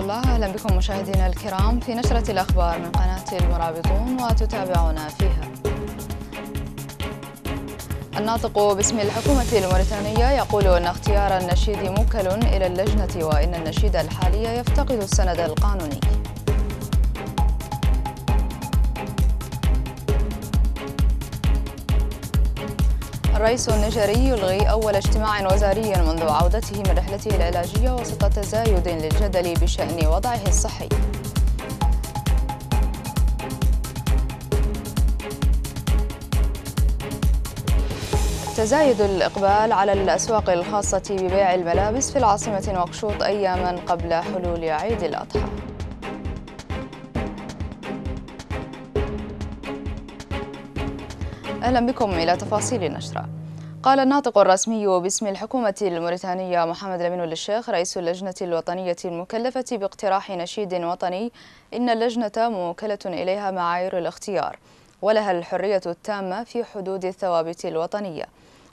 الله أهلا بكم مشاهدينا الكرام في نشرة الأخبار من قناة المرابطون وتتابعونا فيها الناطق باسم الحكومة الموريتانية يقول أن اختيار النشيد موكل إلى اللجنة وإن النشيد الحالي يفتقد السند القانوني الرئيس النيجيري يلغي أول اجتماع وزاري منذ عودته من رحلته العلاجية وسط تزايد للجدل بشأن وضعه الصحي تزايد الإقبال على الأسواق الخاصة ببيع الملابس في العاصمة نواكشوط أياما قبل حلول عيد الأضحى أهلا بكم إلى تفاصيل النشرة قال الناطق الرسمي باسم الحكومة الموريتانية محمد لمين الشيخ رئيس اللجنة الوطنية المكلفة باقتراح نشيد وطني إن اللجنة موكلة إليها معايير الاختيار ولها الحرية التامة في حدود الثوابت الوطنية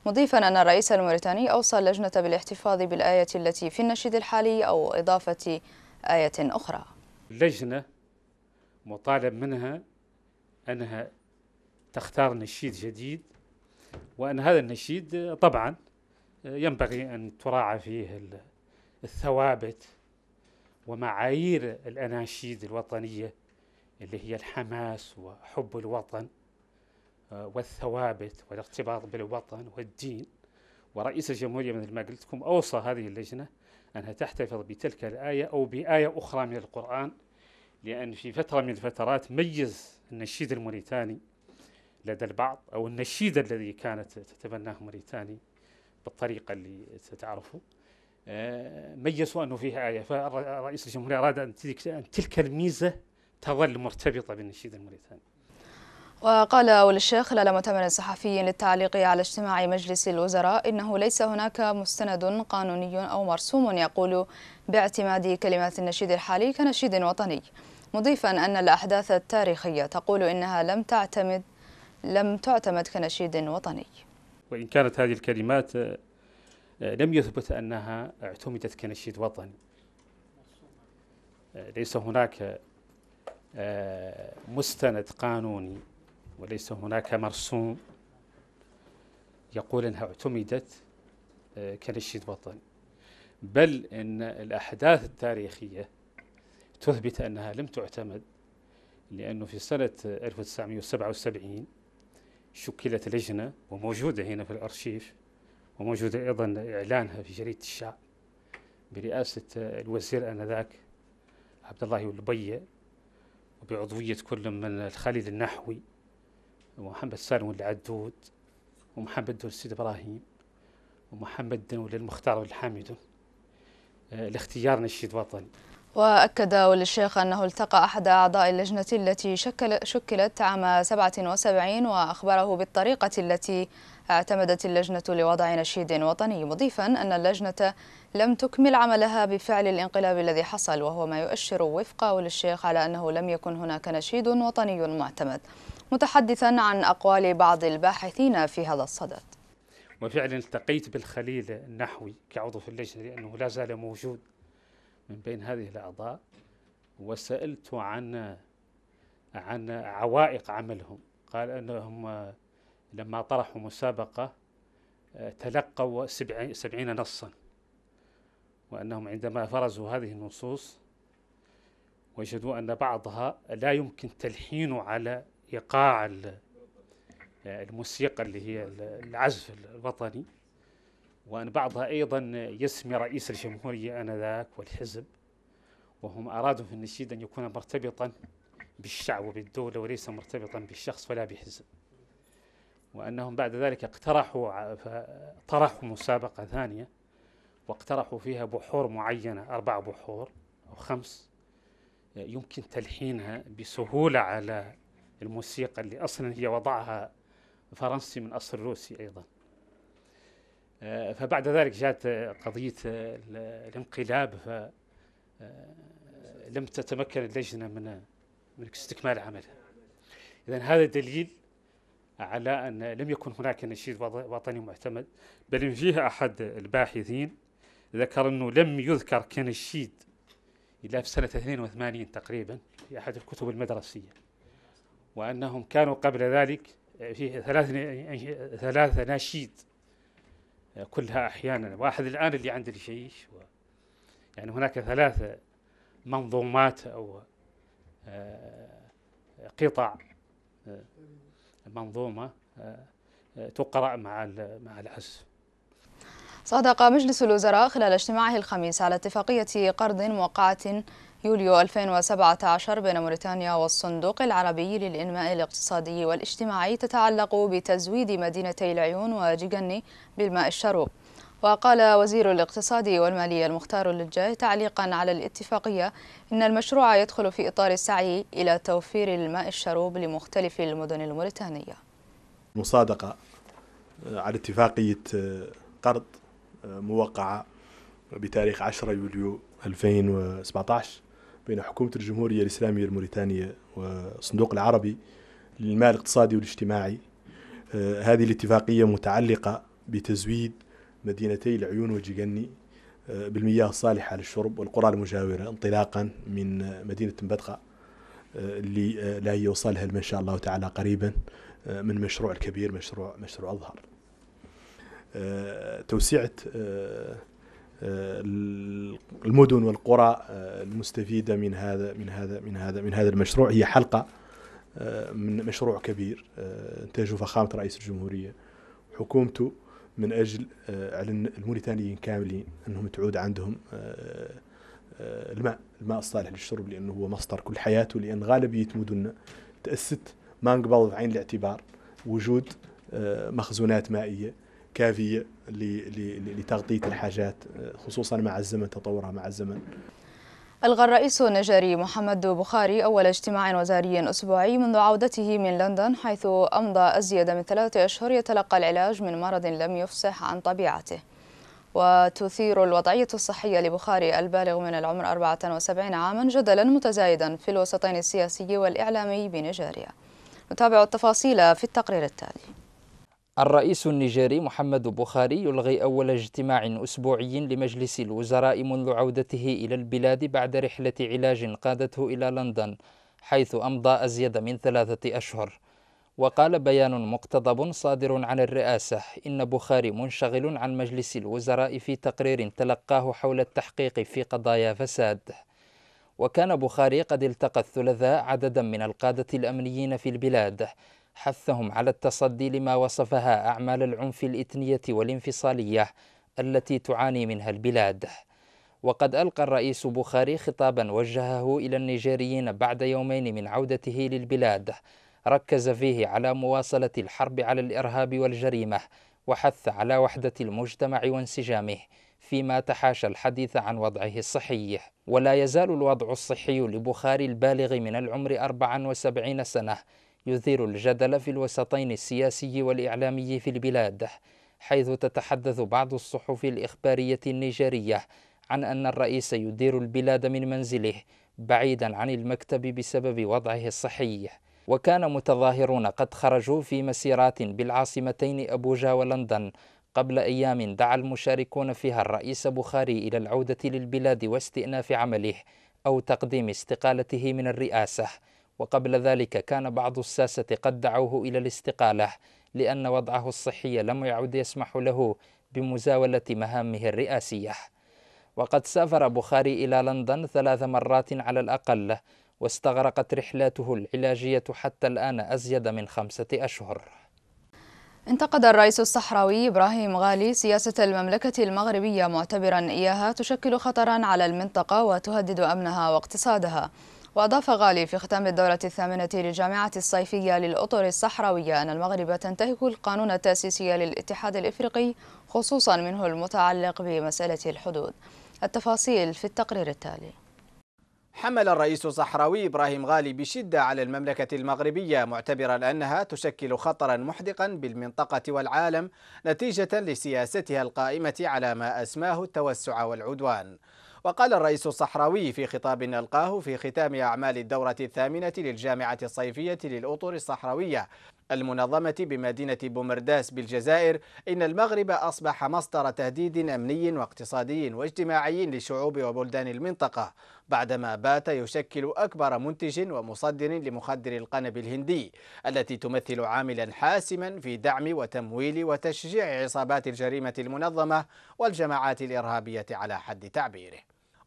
مضيفا أن الرئيس الموريتاني أوصى اللجنة بالاحتفاظ بالآية التي في النشيد الحالي أو إضافة آية أخرى اللجنة مطالب منها أنها تختار نشيد جديد وأن هذا النشيد طبعا ينبغي أن تراعى فيه الثوابت ومعايير الأناشيد الوطنية اللي هي الحماس وحب الوطن آه، والثوابت والارتباط بالوطن والدين ورئيس الجمهورية مثل ما قلت لكم أوصى هذه اللجنة أنها تحتفظ بتلك الآية أو بآية أخرى من القرآن لأن في فترة من الفترات ميز النشيد الموريتاني لدى البعض أو النشيد الذي كانت تتبناه موريتاني بالطريقة اللي ستعرفه آه، ميزوا أنه فيها آية فرئيس الجمهورية أراد أن تلك الميزة تظل مرتبطة بالنشيد الموريتاني وقال أول الشيخ خلال مؤتمر صحفي للتعليق على اجتماع مجلس الوزراء إنه ليس هناك مستند قانوني أو مرسوم يقول باعتماد كلمات النشيد الحالي كنشيد وطني مضيفا أن الأحداث التاريخية تقول إنها لم تعتمد لم تعتمد كنشيد وطني وإن كانت هذه الكلمات آه، آه، لم يثبت أنها اعتمدت كنشيد وطني آه، ليس هناك مستند قانوني وليس هناك مرسوم يقول أنها اعتمدت كنشيد وطني بل أن الأحداث التاريخية تثبت أنها لم تعتمد لأنه في سنة 1977 شكلت لجنة وموجودة هنا في الأرشيف وموجودة أيضا إعلانها في جريدة الشعب برئاسة الوزير آنذاك عبد الله البية وبعضوية كل من الخالد النحوي ومحمد سالم العدود ومحمد دول السيد إبراهيم ومحمد دول المختار الحامد آه، لاختيار نشيد وطني وأكد وللشيخ الشيخ أنه التقى أحد أعضاء اللجنة التي شكل شكلت عام 77 وأخبره بالطريقة التي اعتمدت اللجنة لوضع نشيد وطني مضيفا أن اللجنة لم تكمل عملها بفعل الانقلاب الذي حصل وهو ما يؤشر وفق وللشيخ الشيخ على أنه لم يكن هناك نشيد وطني معتمد متحدثا عن أقوال بعض الباحثين في هذا الصدد وفعلا التقيت بالخليل النحوي كعضو في اللجنة لأنه لا زال موجود من بين هذه الأعضاء وسألت عن عن عوائق عملهم قال أنهم لما طرحوا مسابقة آه، تلقوا سبعين, نصا وأنهم عندما فرزوا هذه النصوص وجدوا أن بعضها لا يمكن تلحينه على إيقاع آه، الموسيقى اللي هي العزف الوطني وأن بعضها أيضا يسمي رئيس الجمهورية آنذاك والحزب وهم أرادوا في النشيد أن يكون مرتبطا بالشعب وبالدولة وليس مرتبطا بالشخص ولا بحزب وأنهم بعد ذلك اقترحوا طرحوا مسابقة ثانية واقترحوا فيها بحور معينة أربع بحور أو خمس يمكن تلحينها بسهولة على الموسيقى اللي أصلا هي وضعها فرنسي من أصل روسي أيضا آه، فبعد ذلك جاءت آه، قضية آه، الانقلاب فلم تتمكن اللجنة من من استكمال عملها إذا هذا دليل على أن لم يكن هناك نشيد وطني معتمد بل فيه أحد الباحثين ذكر أنه لم يذكر كنشيد إلا في سنة 82 تقريبا في أحد الكتب المدرسية وأنهم كانوا قبل ذلك فيه ثلاث ثلاث نشيد كلها أحيانا واحد الآن اللي عند الجيش و يعني هناك ثلاث منظومات أو آه، قطع آه، منظومة آه، تقرأ مع مع العزف صادق مجلس الوزراء خلال اجتماعه الخميس على اتفاقية قرض موقعة يوليو 2017 بين موريتانيا والصندوق العربي للإنماء الاقتصادي والاجتماعي تتعلق بتزويد مدينتي العيون وجيجني بالماء الشرب وقال وزير الاقتصاد والمالية المختار اللجاي تعليقا على الاتفاقية إن المشروع يدخل في إطار السعي إلى توفير الماء الشروب لمختلف المدن الموريتانية مصادقة آه، على اتفاقية آه، قرض آه، موقعة بتاريخ 10 يوليو 2017 بين حكومة الجمهورية الإسلامية الموريتانية والصندوق العربي للمال الاقتصادي والاجتماعي آه، هذه الاتفاقية متعلقة بتزويد مدينتي العيون وجيجني آه، بالمياه الصالحة للشرب والقرى المجاورة انطلاقا من مدينة مبدقة آه، اللي لا يوصلها إن شاء الله تعالى قريبا من مشروع الكبير مشروع مشروع أظهر توسعة آه، المدن والقرى آه، المستفيده من هذا من هذا من هذا من هذا المشروع هي حلقه آه، من مشروع كبير انتاجه فخامه رئيس الجمهوريه حكومته من اجل على الموريتانيين كاملين انهم تعود عندهم الماء الماء الصالح للشرب لانه هو مصدر كل حياته لان غالبيه مدننا تاسست ما نقبل بعين الاعتبار وجود مخزونات مائيه كافيه لتغطيه الحاجات آه، خصوصا مع الزمن تطورها مع الزمن ألغى الرئيس النيجري محمد بخاري أول اجتماع وزاري أسبوعي منذ عودته من لندن حيث أمضى أزيد من ثلاثة أشهر يتلقى العلاج من مرض لم يفصح عن طبيعته وتثير الوضعية الصحية لبخاري البالغ من العمر 74 عاما جدلا متزايدا في الوسطين السياسي والإعلامي بنيجيريا نتابع التفاصيل في التقرير التالي الرئيس النيجيري محمد بوخاري يلغي أول اجتماع أسبوعي لمجلس الوزراء منذ عودته إلى البلاد بعد رحلة علاج قادته إلى لندن حيث أمضى أزيد من ثلاثة أشهر وقال بيان مقتضب صادر عن الرئاسة إن بخاري منشغل عن مجلس الوزراء في تقرير تلقاه حول التحقيق في قضايا فساد وكان بخاري قد التقى الثلاثاء عددا من القادة الأمنيين في البلاد حثهم على التصدي لما وصفها أعمال العنف الإثنية والانفصالية التي تعاني منها البلاد وقد ألقى الرئيس بخاري خطابا وجهه إلى النيجيريين بعد يومين من عودته للبلاد ركز فيه على مواصلة الحرب على الإرهاب والجريمة وحث على وحدة المجتمع وانسجامه فيما تحاشى الحديث عن وضعه الصحي ولا يزال الوضع الصحي لبخاري البالغ من العمر 74 سنة يثير الجدل في الوسطين السياسي والإعلامي في البلاد حيث تتحدث بعض الصحف الإخبارية النيجيرية عن أن الرئيس يدير البلاد من منزله بعيدا عن المكتب بسبب وضعه الصحي وكان متظاهرون قد خرجوا في مسيرات بالعاصمتين أبوجا ولندن قبل أيام دعا المشاركون فيها الرئيس بخاري إلى العودة للبلاد واستئناف عمله أو تقديم استقالته من الرئاسة وقبل ذلك كان بعض الساسة قد دعوه إلى الاستقالة لأن وضعه الصحي لم يعد يسمح له بمزاولة مهامه الرئاسية وقد سافر بخاري إلى لندن ثلاث مرات على الأقل واستغرقت رحلاته العلاجية حتى الآن أزيد من خمسة أشهر انتقد الرئيس الصحراوي إبراهيم غالي سياسة المملكة المغربية معتبرا إياها تشكل خطرا على المنطقة وتهدد أمنها واقتصادها وأضاف غالي في ختام الدورة الثامنة للجامعة الصيفية للأطر الصحراوية أن المغرب تنتهك القانون التأسيسي للاتحاد الإفريقي خصوصا منه المتعلق بمسألة الحدود التفاصيل في التقرير التالي حمل الرئيس الصحراوي إبراهيم غالي بشدة على المملكة المغربية معتبرا أنها تشكل خطرا محدقا بالمنطقة والعالم نتيجة لسياستها القائمة على ما أسماه التوسع والعدوان وقال الرئيس الصحراوي في خطاب ألقاه في ختام أعمال الدورة الثامنة للجامعة الصيفية للأطر الصحراوية المنظمة بمدينة بومرداس بالجزائر إن المغرب أصبح مصدر تهديد أمني واقتصادي واجتماعي لشعوب وبلدان المنطقة بعدما بات يشكل أكبر منتج ومصدر لمخدر القنب الهندي التي تمثل عاملا حاسما في دعم وتمويل وتشجيع عصابات الجريمة المنظمة والجماعات الإرهابية على حد تعبيره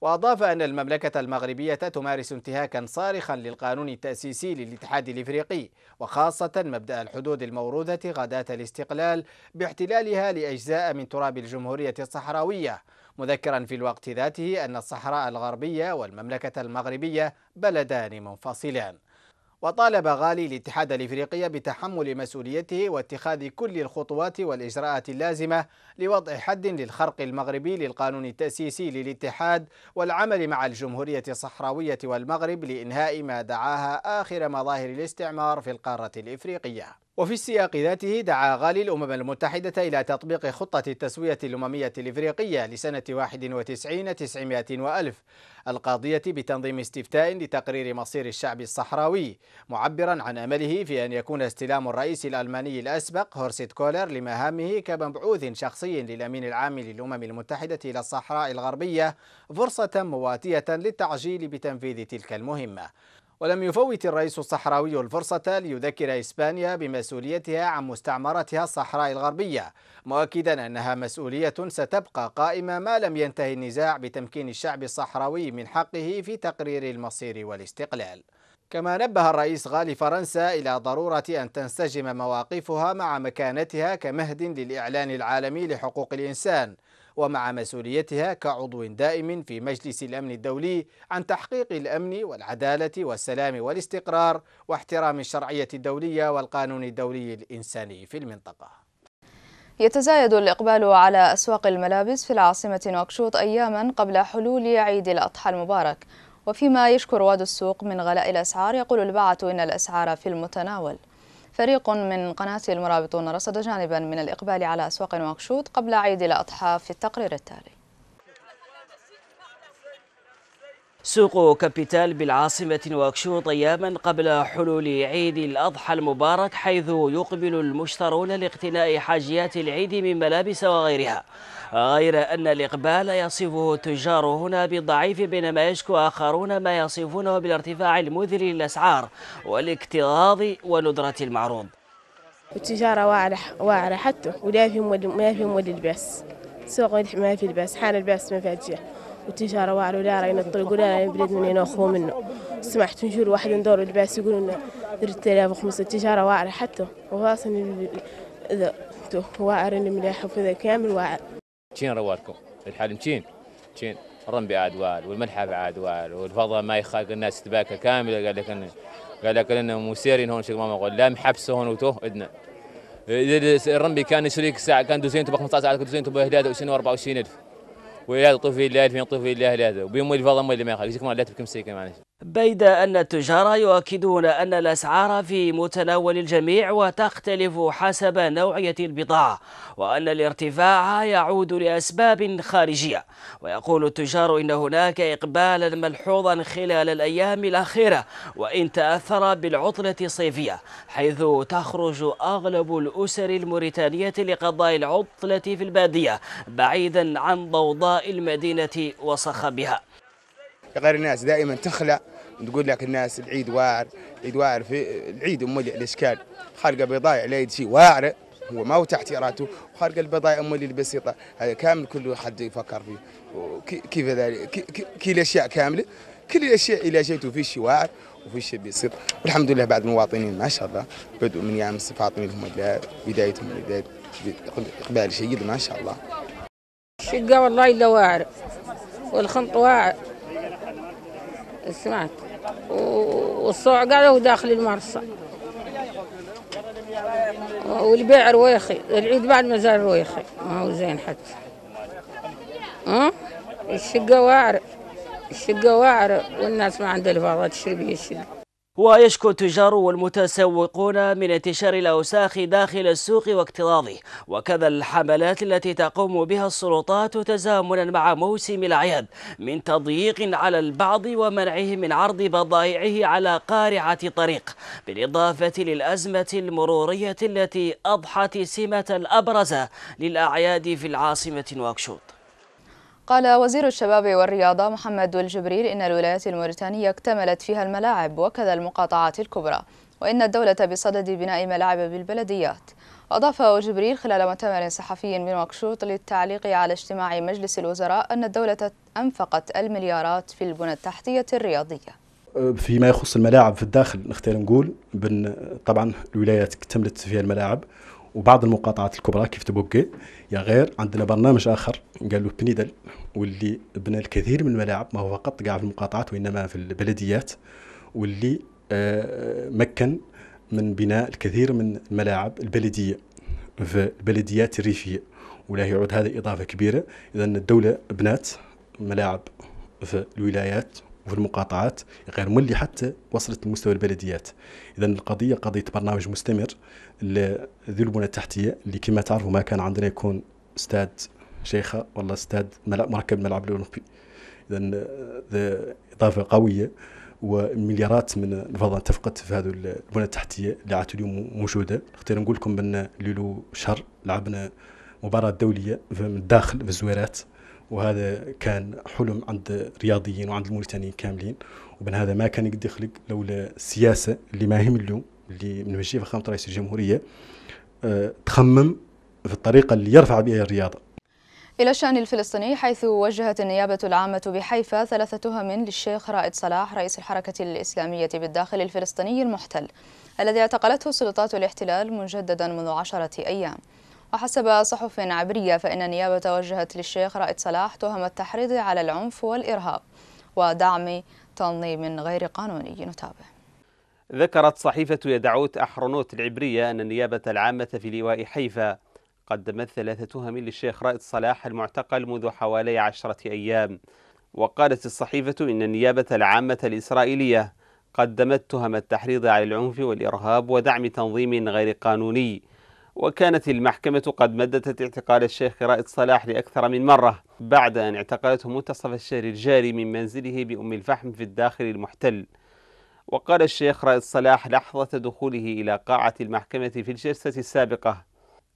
وأضاف أن المملكة المغربية تمارس انتهاكا صارخا للقانون التأسيسي للاتحاد الإفريقي وخاصة مبدأ الحدود الموروثة غداة الاستقلال باحتلالها لأجزاء من تراب الجمهورية الصحراوية مذكرا في الوقت ذاته أن الصحراء الغربية والمملكة المغربية بلدان منفصلان وطالب غالي الاتحاد الافريقي بتحمل مسؤوليته واتخاذ كل الخطوات والاجراءات اللازمه لوضع حد للخرق المغربي للقانون التاسيسي للاتحاد والعمل مع الجمهوريه الصحراويه والمغرب لانهاء ما دعاها اخر مظاهر الاستعمار في القاره الافريقيه وفي السياق ذاته دعا غالي الأمم المتحدة إلى تطبيق خطة التسوية الأممية الإفريقية لسنة 91 900 وألف القاضية بتنظيم استفتاء لتقرير مصير الشعب الصحراوي معبرا عن أمله في أن يكون استلام الرئيس الألماني الأسبق هورست كولر لمهامه كمبعوث شخصي للأمين العام للأمم المتحدة إلى الصحراء الغربية فرصة مواتية للتعجيل بتنفيذ تلك المهمة ولم يفوت الرئيس الصحراوي الفرصة ليذكر إسبانيا بمسؤوليتها عن مستعمرتها الصحراء الغربية مؤكدا أنها مسؤولية ستبقى قائمة ما لم ينتهي النزاع بتمكين الشعب الصحراوي من حقه في تقرير المصير والاستقلال كما نبه الرئيس غالي فرنسا إلى ضرورة أن تنسجم مواقفها مع مكانتها كمهد للإعلان العالمي لحقوق الإنسان ومع مسؤوليتها كعضو دائم في مجلس الأمن الدولي عن تحقيق الأمن والعدالة والسلام والاستقرار واحترام الشرعية الدولية والقانون الدولي الإنساني في المنطقة يتزايد الإقبال على أسواق الملابس في العاصمة نواكشوط أياما قبل حلول عيد الأضحى المبارك وفيما يشكر واد السوق من غلاء الأسعار يقول البعث إن الأسعار في المتناول فريق من قناة المرابطون رصد جانبا من الإقبال على أسواق نواكشوط قبل عيد الأضحى في التقرير التالي سوق كابيتال بالعاصمة نواكشوط أياما قبل حلول عيد الأضحى المبارك حيث يقبل المشترون لاقتناء حاجيات العيد من ملابس وغيرها غير أن الإقبال يصفه التجار هنا بالضعيف بينما يشكو آخرون ما يصفونه بالارتفاع المذل للأسعار والاكتظاظ وندرة المعروض التجارة واعرة واعرة حتى ولا فيهم ما فيهم لباس سوق ما في لباس حال الباس ما فيها وتجارة واعروا لا راينا الطريق ولا راينا البلاد منين أخو منه سمحت نجور واحد ندور الباس يقول لنا وخمسة تجارة واعرة حتى وواصل إذا واعر الملاح وكذا كامل واعر تشين رواركم الحال تشين تشين الرمبي عاد واعر والملحف عاد واعر والفضاء ما يخاق الناس تباكة كاملة قال لك أن قال لك أنه مسيرين هون شيخ ما قال لا محبسه هون وتو إدنا الرمبي كان يشريك ساعة كان دوزين تبقى 15 ساعة دوزين تبقى 21 و 24 ألف ويا طفي الله فين طفي الله لا ذا وبيوم الفضل ما اللي ما يخلق زيك تبكم سيك معناته بيد أن التجار يؤكدون أن الأسعار في متناول الجميع وتختلف حسب نوعية البضاعة وأن الارتفاع يعود لأسباب خارجية ويقول التجار إن هناك إقبالا ملحوظا خلال الأيام الأخيرة وإن تأثر بالعطلة الصيفية حيث تخرج أغلب الأسر الموريتانية لقضاء العطلة في البادية بعيدا عن ضوضاء المدينة وصخبها غير الناس دائما تخلع وتقول لك الناس العيد واعر العيد واعر في العيد ام الاشكال خارقه بضايع العيد شيء واعر هو ما هو تحت ارادته وخارق البضائع ام البسيطه هذا كامل كل حد يفكر فيه كيف ذلك كي الاشياء كامله كل الاشياء الى جيتوا في شيء واعر وفي شيء بيصير والحمد لله بعد المواطنين ما شاء الله بدوا من ايام فاطمه هم بدايتهم اقبال جيد ما شاء الله الشقه والله الا واعر والخنط واعر سمعت والصوع داخل المرصع والبيع رويخي العيد بعد ما زال رويخي ما هو زين حتى ها الشقة واعرة الشقة واعرة والناس ما عندها الفاضة تشرب هي الشقة ويشكو التجار والمتسوقون من انتشار الأوساخ داخل السوق واكتظاظه وكذا الحملات التي تقوم بها السلطات تزامنا مع موسم الأعياد من تضييق على البعض ومنعه من عرض بضائعه على قارعة طريق بالإضافة للأزمة المرورية التي أضحت سمة الأبرز للأعياد في العاصمة نواكشوط قال وزير الشباب والرياضة محمد الجبريل إن الولايات الموريتانية اكتملت فيها الملاعب وكذا المقاطعات الكبرى وإن الدولة بصدد بناء ملاعب بالبلديات أضاف جبريل خلال مؤتمر صحفي وكشوط للتعليق على اجتماع مجلس الوزراء أن الدولة أنفقت المليارات في البنى التحتية الرياضية فيما يخص الملاعب في الداخل نختار نقول بان طبعا الولايات اكتملت فيها الملاعب وبعض المقاطعات الكبرى كيف تبوكي يا غير عندنا برنامج اخر قال له بنيدل واللي بنى الكثير من الملاعب ما هو فقط كاع في المقاطعات وانما في البلديات واللي آه، مكن من بناء الكثير من الملاعب البلديه في البلديات الريفيه ولا يعود هذه اضافه كبيره اذا الدوله بنات ملاعب في الولايات وفي المقاطعات غير مولي حتى وصلت لمستوى البلديات اذا القضيه قضيه برنامج مستمر ذي البنى التحتيه اللي كما تعرفوا ما كان عندنا يكون استاد شيخه والله استاد مركب ملعب الاولمبي اذا اضافه قويه ومليارات من الفضاء تفقد في هذه البنى التحتيه اللي عاد اليوم موجوده خاطر نقول لكم بان ليلو شهر لعبنا مباراه دوليه من الداخل في الزويرات وهذا كان حلم عند الرياضيين وعند الموريتانيين كاملين وبن هذا ما كان يقدر يخلق لولا السياسه اللي ما ماهم اليوم اللي من مجيء فخامه رئيس الجمهوريه أه تخمم في الطريقه اللي يرفع بها الرياضه إلى الشأن الفلسطيني حيث وجهت النيابة العامة بحيفا ثلاثة تهم للشيخ رائد صلاح رئيس الحركة الإسلامية بالداخل الفلسطيني المحتل الذي اعتقلته سلطات الاحتلال مجددا منذ عشرة أيام وحسب صحف عبرية فإن النيابة توجهت للشيخ رائد صلاح تهم التحريض على العنف والإرهاب ودعم تنظيم غير قانوني نتابع ذكرت صحيفة يدعوت أحرنوت العبرية أن النيابة العامة في لواء حيفا قدمت ثلاثة تهم للشيخ رائد صلاح المعتقل منذ حوالي عشرة أيام وقالت الصحيفة إن النيابة العامة الإسرائيلية قدمت تهم التحريض على العنف والإرهاب ودعم تنظيم غير قانوني وكانت المحكمة قد مددت اعتقال الشيخ رائد صلاح لأكثر من مرة بعد أن اعتقلته منتصف الشهر الجاري من منزله بأم الفحم في الداخل المحتل وقال الشيخ رائد صلاح لحظة دخوله إلى قاعة المحكمة في الجلسة السابقة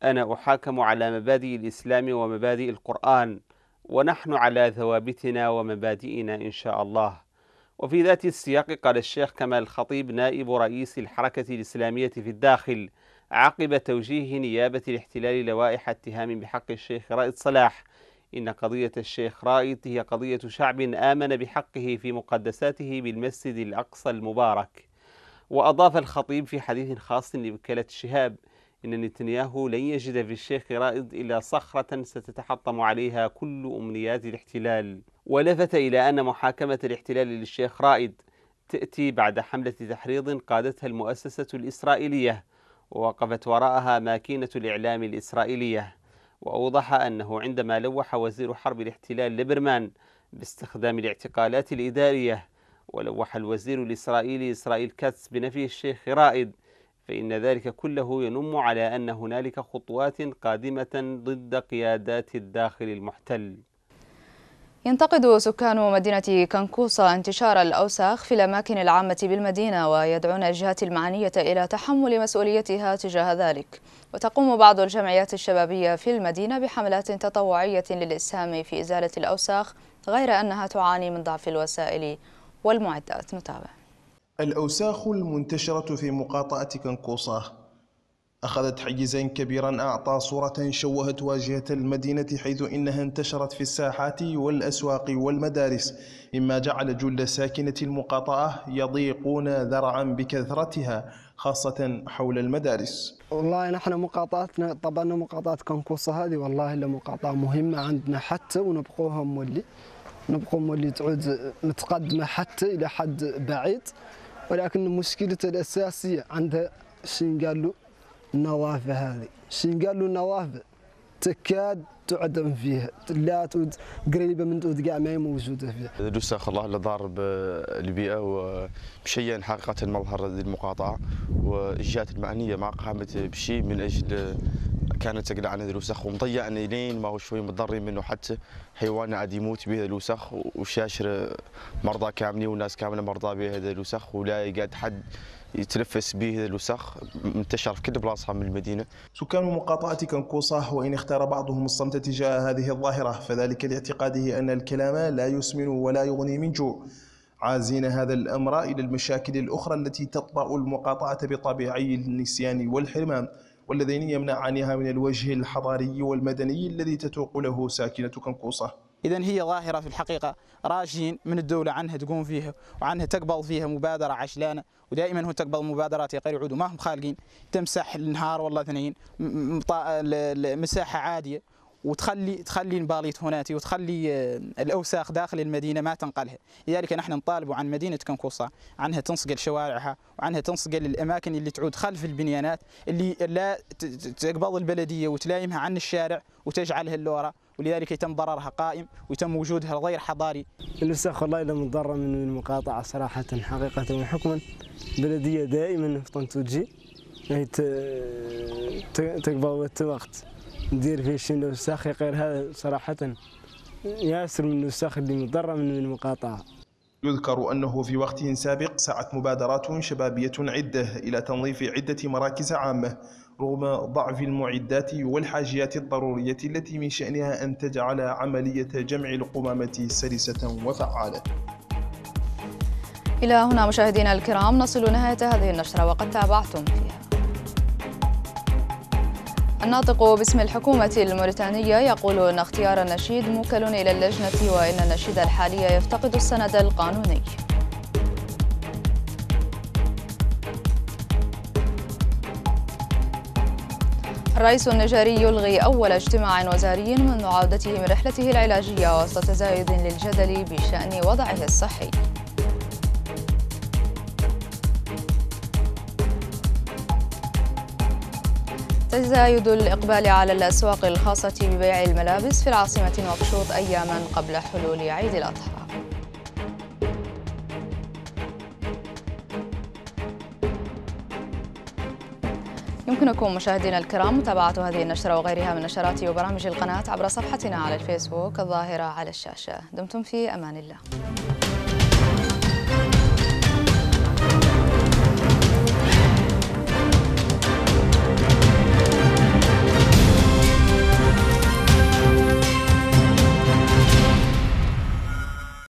أنا أحاكم على مبادئ الإسلام ومبادئ القرآن ونحن على ثوابتنا ومبادئنا إن شاء الله وفي ذات السياق قال الشيخ كمال الخطيب نائب رئيس الحركة الإسلامية في الداخل عقب توجيه نيابة الاحتلال لوائح اتهام بحق الشيخ رائد صلاح إن قضية الشيخ رائد هي قضية شعب آمن بحقه في مقدساته بالمسجد الأقصى المبارك وأضاف الخطيب في حديث خاص لوكالة الشهاب إن نتنياهو لن يجد في الشيخ رائد إلا صخرة ستتحطم عليها كل أمنيات الاحتلال ولفت إلى أن محاكمة الاحتلال للشيخ رائد تأتي بعد حملة تحريض قادتها المؤسسة الإسرائيلية ووقفت وراءها ماكينة الإعلام الإسرائيلية وأوضح أنه عندما لوح وزير حرب الاحتلال ليبرمان باستخدام الاعتقالات الإدارية ولوح الوزير الإسرائيلي إسرائيل كاتس بنفي الشيخ رائد فإن ذلك كله ينم على أن هنالك خطوات قادمة ضد قيادات الداخل المحتل ينتقد سكان مدينة كنكوصة انتشار الأوساخ في الأماكن العامة بالمدينة ويدعون الجهات المعنية إلى تحمل مسؤوليتها تجاه ذلك وتقوم بعض الجمعيات الشبابية في المدينة بحملات تطوعية للإسهام في إزالة الأوساخ غير أنها تعاني من ضعف الوسائل والمعدات نتابع الأوساخ المنتشرة في مقاطعة كنكوصة أخذت حيزا كبيرا أعطى صورة شوهت واجهة المدينة حيث إنها انتشرت في الساحات والأسواق والمدارس مما جعل جل ساكنة المقاطعة يضيقون ذرعا بكثرتها خاصة حول المدارس والله نحن مقاطعتنا طبعا مقاطعة كونكوسة هذه والله إلا مقاطعة مهمة عندنا حتى ونبقوها مولي نبقوا مولي تعود متقدمة حتى إلى حد بعيد ولكن مشكلة الأساسية عندها شين قالوا النوافذ هذه شين قال له النوافذ تكاد تعدم فيها لا تود قريبه من تود قاع ما هي موجوده فيها. دوساخ الله اللي ضارب آه، البيئه ومشين آه، حقيقه مظهر المقاطعه والجهات المعنيه ما قامت بشيء من اجل آه، كانت تقلع عن الوسخ ومضيعني لين ما هو شوي متضررين منه حتى حيوان عاد يموت بهذا الوسخ وشاشر مرضى كاملين والناس كامله مرضى بهذا الوسخ ولا يقعد حد يتنفس به الوسخ منتشر في كل بلاصه من المدينه. سكان مقاطعه كنكوصه وان اختار بعضهم الصمت تجاه هذه الظاهره فذلك لاعتقاده ان الكلام لا يسمن ولا يغني من جوع. عازين هذا الامر الى المشاكل الاخرى التي تطبع المقاطعه بطبيعي النسيان والحرمان. واللذين يمنعانها من الوجه الحضاري والمدني الذي تتوق له ساكنة كنقوصة إذا هي ظاهرة في الحقيقة راجين من الدولة عنها تقوم فيها وعنها تقبل فيها مبادرة عشلانة ودائما هو تقبل مبادرات يا قريعود ما هم خالقين تمسح النهار والله اثنين مساحة عادية وتخلي تخلي هناتي وتخلي آه، الاوساخ داخل المدينه ما تنقلها لذلك نحن نطالب عن مدينه كنكوصه عنها تنصقل شوارعها وعنها تنصقل الاماكن اللي تعود خلف البنيانات اللي لا تقبض البلديه وتلايمها عن الشارع وتجعلها اللوره ولذلك يتم ضررها قائم ويتم وجودها غير حضاري الوساخ والله لا متضرر من المقاطعه صراحه حقيقه وحكما البلديه دائما في هي يعني تقبض وقت. ندير فيه شي نسخ غير هذا صراحة ياسر من النسخ اللي مضرة من المقاطعة يذكر أنه في وقت سابق سعت مبادرات شبابية عدة إلى تنظيف عدة مراكز عامة رغم ضعف المعدات والحاجيات الضرورية التي من شأنها أن تجعل عملية جمع القمامة سلسة وفعالة إلى هنا مشاهدينا الكرام نصل نهاية هذه النشرة وقد تابعتم فيها الناطق باسم الحكومة الموريتانية يقول أن اختيار النشيد موكل إلى اللجنة وإن النشيد الحالي يفتقد السند القانوني الرئيس النجاري يلغي أول اجتماع وزاري منذ عودته من رحلته العلاجية وسط تزايد للجدل بشأن وضعه الصحي تزايد الإقبال على الأسواق الخاصة ببيع الملابس في العاصمة نوكشوط أياما قبل حلول عيد الأضحى يمكنكم مشاهدينا الكرام متابعة هذه النشرة وغيرها من نشرات وبرامج القناة عبر صفحتنا على الفيسبوك الظاهرة على الشاشة دمتم في أمان الله